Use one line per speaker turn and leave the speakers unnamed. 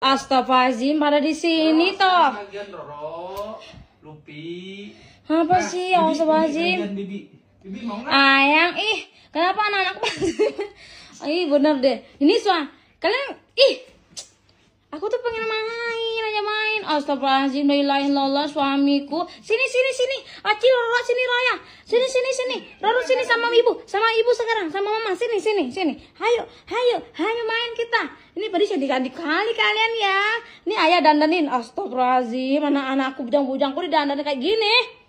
Astagfirullahaladzim, pada di sini ya, toh.
Roro, Lupi.
Apa nah, sih, Astagfirullahaladzim? Ayang, ih,
kenapa anak-anak pasti? Ih, bener deh. Ini suan, kalian, ih, aku tuh pengen main aja main. Astagfirullahaladzim, dari lain lola suamiku. Sini, sini, sini. Acil, Roro, sini Raya. Sini, sini, sini. Roro sini sama ibu, sama ibu sekarang, sama mama. Sini, sini, sini. Hayo, hayo, hayo main kita pedes saya diganti kali kalian ya. Ini ayah dandanin. Astagfirullahaladzim. Mana anakku bujang-bujangku didandanin kayak gini.